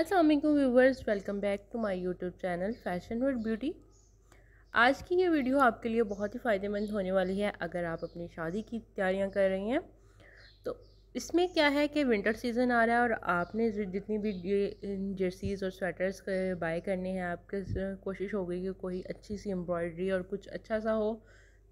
अस्सलाम वालेकुम viewers welcome back to my YouTube channel fashion with beauty आज की ये वीडियो आपके लिए बहुत ही फ़ायदेमंद होने वाली है अगर आप अपनी शादी की तैयारियां कर रही हैं तो इसमें क्या है कि विंटर सीज़न आ रहा है और आपने जितनी भी जर्सीज़ और स्वेटर्स बाय करने हैं आपके कोशिश होगी कि कोई अच्छी सी एम्ब्रॉयडरी और कुछ अच्छा सा हो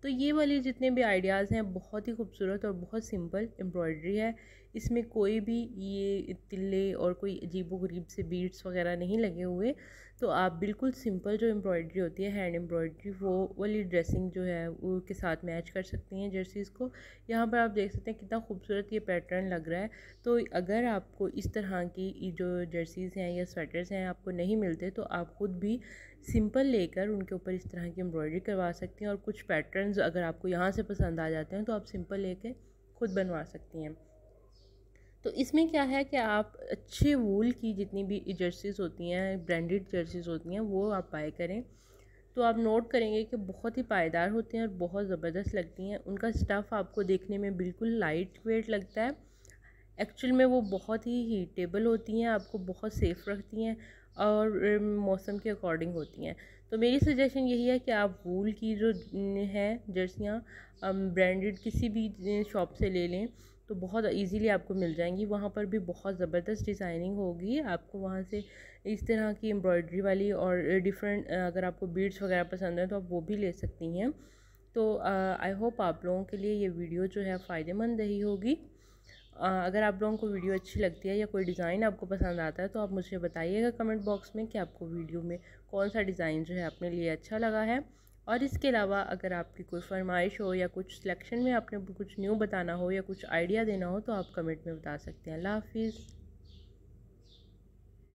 तो ये वाले जितने भी आइडियाज़ हैं बहुत ही खूबसूरत और बहुत सिंपल एम्ब्रॉयडरी है इसमें कोई भी ये तिल्ले और कोई अजीब गरीब से बीड्स वगैरह नहीं लगे हुए तो आप बिल्कुल सिंपल जो एम्ब्रॉयडरी होती है हैंड एम्ब्रॉयडरी वो वाली ड्रेसिंग जो है वो के साथ मैच कर सकती हैं जर्सीज़ को यहाँ पर आप देख सकते हैं कितना खूबसूरत ये पैटर्न लग रहा है तो अगर आपको इस तरह की जो जर्सीज़ हैं या स्वेटर्स हैं आपको नहीं मिलते तो आप ख़ुद भी सिंपल लेकर उनके ऊपर इस तरह की एम्ब्रॉयडरी करवा सकती हैं और कुछ पैटर्न्स अगर आपको यहाँ से पसंद आ जाते हैं तो आप सिंपल लेके खुद बनवा सकती हैं तो इसमें क्या है कि आप अच्छे वूल की जितनी भी जर्सीज़ होती हैं ब्रांडेड जर्सीज़ होती हैं वो आप बाय करें तो आप नोट करेंगे कि बहुत ही पायदार होते हैं और बहुत ज़बरदस्त लगती हैं उनका स्टफ़ आपको देखने में बिल्कुल लाइट वेट लगता है एक्चुअल में वो बहुत ही हीटेबल होती हैं आपको बहुत सेफ़ रखती हैं और मौसम के अकॉर्डिंग होती हैं तो मेरी सजेशन यही है कि आप वूल की जो है जर्सियाँ ब्रांडेड किसी भी शॉप से ले लें तो बहुत इजीली आपको मिल जाएंगी वहाँ पर भी बहुत ज़बरदस्त डिज़ाइनिंग होगी आपको वहाँ से इस तरह की एम्ब्रॉयडरी वाली और डिफरेंट अगर आपको बीड्स वगैरह पसंद हैं तो आप वो भी ले सकती हैं तो आई होप आप लोगों के लिए ये वीडियो जो है फ़ायदेमंद रही होगी अगर आप लोगों को वीडियो अच्छी लगती है या कोई डिज़ाइन आपको पसंद आता है तो आप मुझे बताइएगा कमेंट बॉक्स में कि आपको वीडियो में कौन सा डिज़ाइन जो है अपने लिए अच्छा लगा है और इसके अलावा अगर आपकी कोई फरमाइश हो या कुछ सिलेक्शन में आपने कुछ न्यू बताना हो या कुछ आइडिया देना हो तो आप कमेंट में बता सकते हैं अल्लाह हाफिज़